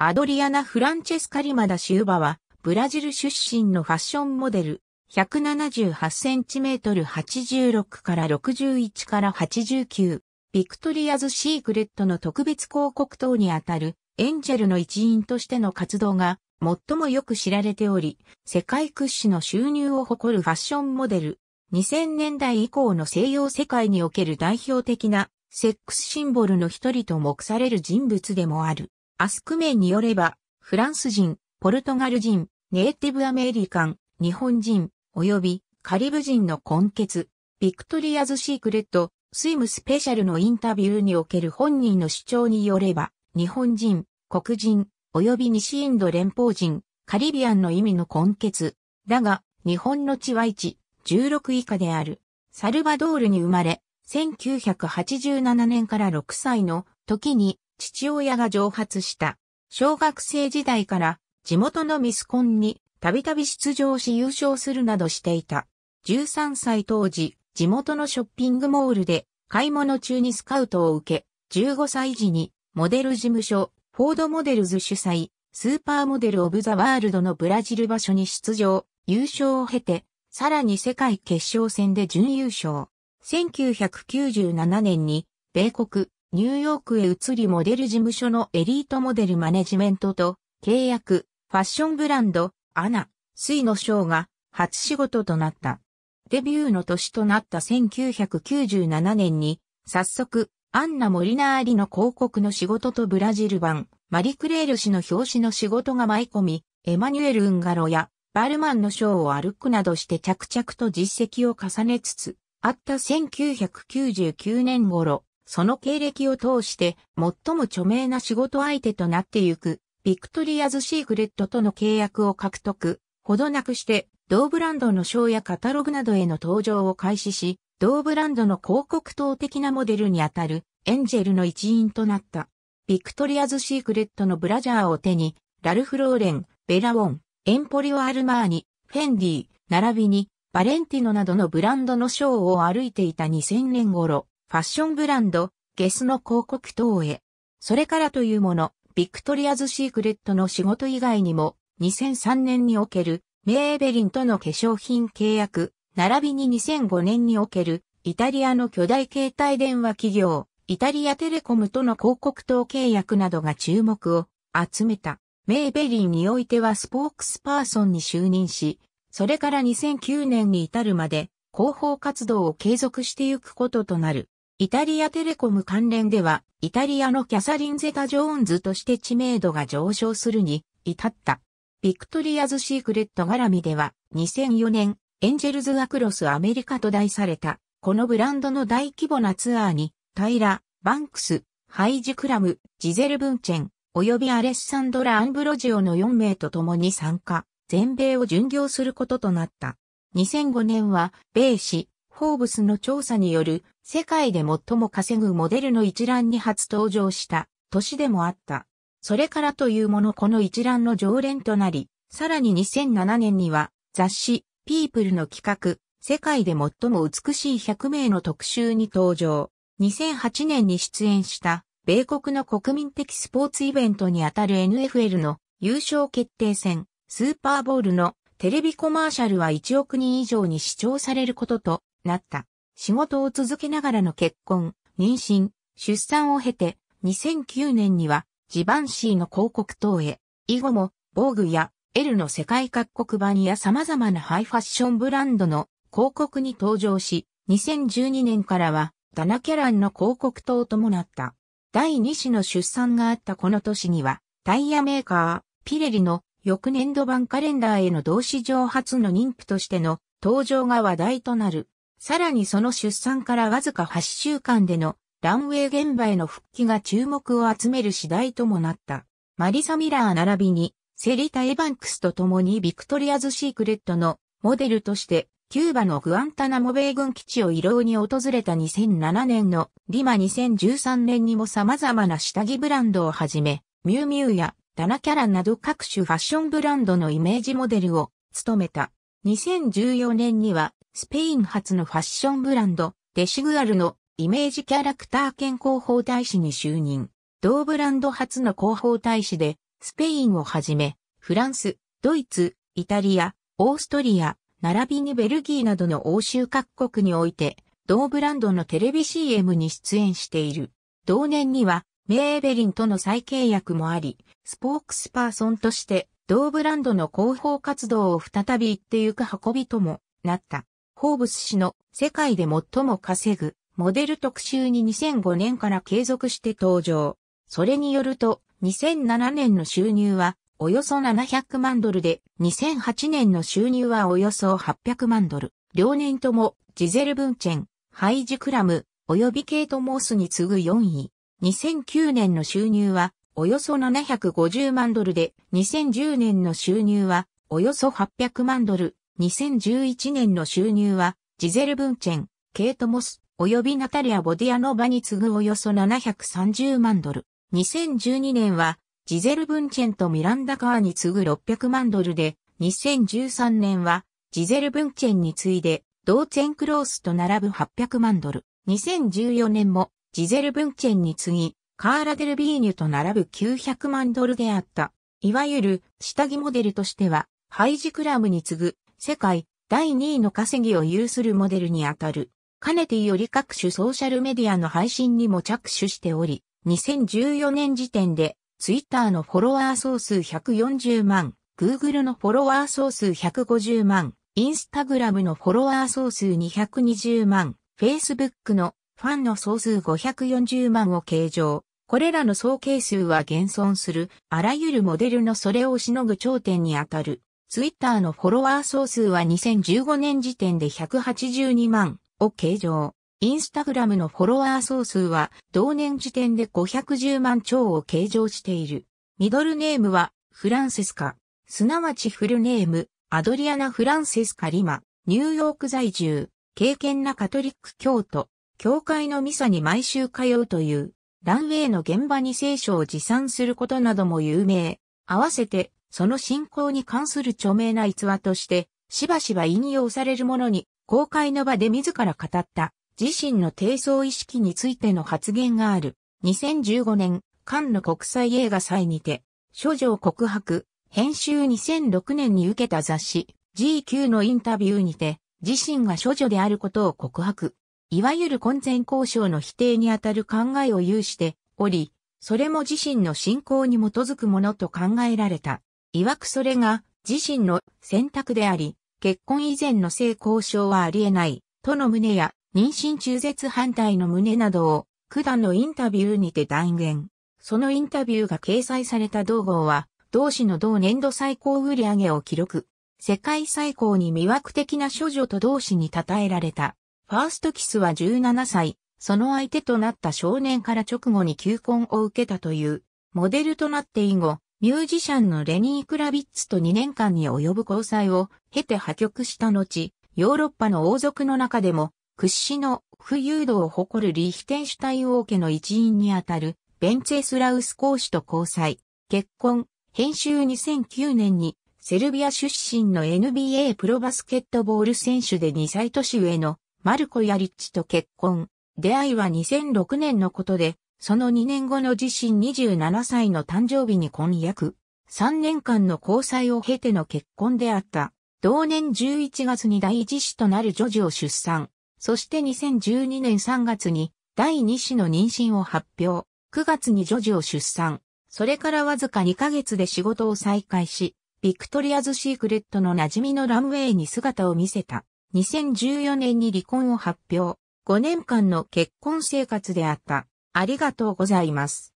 アドリアナ・フランチェスカ・リマダ・シウバは、ブラジル出身のファッションモデル、178センチメートル86から61から89、ビクトリアズ・シークレットの特別広告等にあたる、エンジェルの一員としての活動が、最もよく知られており、世界屈指の収入を誇るファッションモデル、2000年代以降の西洋世界における代表的な、セックスシンボルの一人と目される人物でもある。アスク名によれば、フランス人、ポルトガル人、ネイティブアメリカン、日本人、及びカリブ人の根血、ビクトリアズ・シークレット、スイムスペシャルのインタビューにおける本人の主張によれば、日本人、黒人、及び西インド連邦人、カリビアンの意味の根血。だが、日本の地は1、16以下である。サルバドールに生まれ、1987年から6歳の時に父親が蒸発した。小学生時代から地元のミスコンにたびたび出場し優勝するなどしていた。13歳当時、地元のショッピングモールで買い物中にスカウトを受け、15歳時にモデル事務所、フォードモデルズ主催、スーパーモデルオブザワールドのブラジル場所に出場、優勝を経て、さらに世界決勝戦で準優勝。1997年に、米国、ニューヨークへ移りモデル事務所のエリートモデルマネジメントと契約、ファッションブランド、アナ、スイのショーが初仕事となった。デビューの年となった1997年に、早速、アンナ・モリナーリの広告の仕事とブラジル版、マリクレール氏の表紙の仕事が舞い込み、エマニュエル・ウンガロや、バルマンのショーを歩くなどして着々と実績を重ねつつ、あった1999年頃、その経歴を通して最も著名な仕事相手となってゆく、ビクトリアズ・シークレットとの契約を獲得、ほどなくして同ブランドのショーやカタログなどへの登場を開始し、同ブランドの広告等的なモデルにあたるエンジェルの一員となった。ビクトリアズ・シークレットのブラジャーを手に、ラルフ・ローレン、ベラウォン、エンポリオ・アルマーニ、フェンディ、並びにバレンティノなどのブランドのショーを歩いていた2000年頃、ファッションブランド、ゲスの広告等へ。それからというもの、ビクトリアズ・シークレットの仕事以外にも、2003年における、メーベリンとの化粧品契約、並びに2005年における、イタリアの巨大携帯電話企業、イタリアテレコムとの広告等契約などが注目を集めた。メーベリンにおいてはスポークスパーソンに就任し、それから2009年に至るまで広報活動を継続してゆくこととなる。イタリアテレコム関連では、イタリアのキャサリン・ゼタ・ジョーンズとして知名度が上昇するに至った。ビクトリアズ・シークレット絡みでは、2004年、エンジェルズ・アクロス・アメリカと題された、このブランドの大規模なツアーに、タイラ、バンクス、ハイジ・クラム、ジゼル・ブンチェン、及びアレッサンドラ・アンブロジオの4名と共に参加、全米を巡業することとなった。2005年は、米市、フォーブスの調査による世界で最も稼ぐモデルの一覧に初登場した年でもあった。それからというものこの一覧の常連となり、さらに2007年には雑誌ピープルの企画世界で最も美しい100名の特集に登場。2008年に出演した米国の国民的スポーツイベントにあたる NFL の優勝決定戦スーパーボールのテレビコマーシャルは1億人以上に視聴されることとなった。仕事を続けながらの結婚、妊娠、出産を経て、2009年には、ジバンシーの広告等へ、以後も、防具や、エルの世界各国版や様々なハイファッションブランドの広告に登場し、2012年からは、ダナキャランの広告等ともなった。第2子の出産があったこの年には、タイヤメーカー、ピレリの翌年度版カレンダーへの同市場初の妊婦としての登場が話題となる。さらにその出産からわずか8週間でのランウェイ現場への復帰が注目を集める次第ともなった。マリサ・ミラー並びに、セリタ・エバンクスと共にビクトリアズ・シークレットのモデルとして、キューバのグアンタナモ米軍基地を慰労に訪れた2007年のリマ2013年にも様々な下着ブランドをはじめ、ミューミューやダナキャラなど各種ファッションブランドのイメージモデルを務めた。2014年にはスペイン発のファッションブランド、デシグアルのイメージキャラクター兼広報大使に就任。同ブランド初の広報大使で、スペインをはじめ、フランス、ドイツ、イタリア、オーストリア、並びにベルギーなどの欧州各国において、同ブランドのテレビ CM に出演している。同年には、メーベリンとの再契約もあり、スポークスパーソンとして、同ブランドの広報活動を再び行ってゆく運びともなった。ホーブス氏の世界で最も稼ぐモデル特集に2005年から継続して登場。それによると、2007年の収入はおよそ700万ドルで、2008年の収入はおよそ800万ドル。両年とも、ジゼル・ブンチェン、ハイジ・クラム、及びケイト・モースに次ぐ4位。2009年の収入は、およそ750万ドルで、2010年の収入は、およそ800万ドル。2011年の収入は、ジゼル・ブンチェン、ケイト・モス、及びナタリア・ボディアノバに次ぐおよそ730万ドル。2012年は、ジゼル・ブンチェンとミランダ・カーに次ぐ600万ドルで、2013年は、ジゼル・ブンチェンに次いで、ドーェン・クロースと並ぶ800万ドル。2014年も、ジゼル・ブンチェンに次ぎ、カーラ・デル・ビーニュと並ぶ900万ドルであった。いわゆる、下着モデルとしては、ハイジ・クラムに次ぐ世界第2位の稼ぎを有するモデルにあたる。かねてより各種ソーシャルメディアの配信にも着手しており、2014年時点で、ツイッターのフォロワー総数140万、Google のフォロワー総数150万、Instagram のフォロワー総数220万、Facebook のファンの総数540万を計上。これらの総計数は現存するあらゆるモデルのそれをしのぐ頂点にあたる。ツイッターのフォロワー総数は2015年時点で182万を計上。インスタグラムのフォロワー総数は同年時点で510万超を計上している。ミドルネームはフランセスカ。すなわちフルネーム、アドリアナ・フランセスカ・リマ、ニューヨーク在住、敬虔なカトリック教徒、教会のミサに毎週通うという、ランウェイの現場に聖書を持参することなども有名。合わせてその信仰に関する著名な逸話として、しばしば引用されるものに、公開の場で自ら語った、自身の低層意識についての発言がある。2015年、カンヌ国際映画祭にて、諸女告白、編集2006年に受けた雑誌、GQ のインタビューにて、自身が処女であることを告白。いわゆる婚前交渉の否定にあたる考えを有しており、それも自身の信仰に基づくものと考えられた。曰くそれが自身の選択であり、結婚以前の性交渉はあり得ない、との旨や、妊娠中絶反対の旨などを、九段のインタビューにて断言。そのインタビューが掲載された同号は、同氏の同年度最高売上を記録。世界最高に魅惑的な処女と同氏に称えられた。ファーストキスは17歳、その相手となった少年から直後に求婚を受けたという、モデルとなって以後、ミュージシャンのレニー・クラビッツと2年間に及ぶ交際を経て破局した後、ヨーロッパの王族の中でも屈指の富裕度を誇るリヒテンシュタイン王家の一員にあたるベンチェスラウス公使と交際、結婚、編集2009年にセルビア出身の NBA プロバスケットボール選手で2歳年上のマルコ・ヤリッチと結婚、出会いは2006年のことでその2年後の自身27歳の誕生日に婚約、3年間の交際を経ての結婚であった。同年11月に第一子となる女児を出産。そして2012年3月に第二子の妊娠を発表。9月に女児を出産。それからわずか2ヶ月で仕事を再開し、ビクトリアズ・シークレットの馴染みのランウェイに姿を見せた。2014年に離婚を発表。5年間の結婚生活であった。ありがとうございます。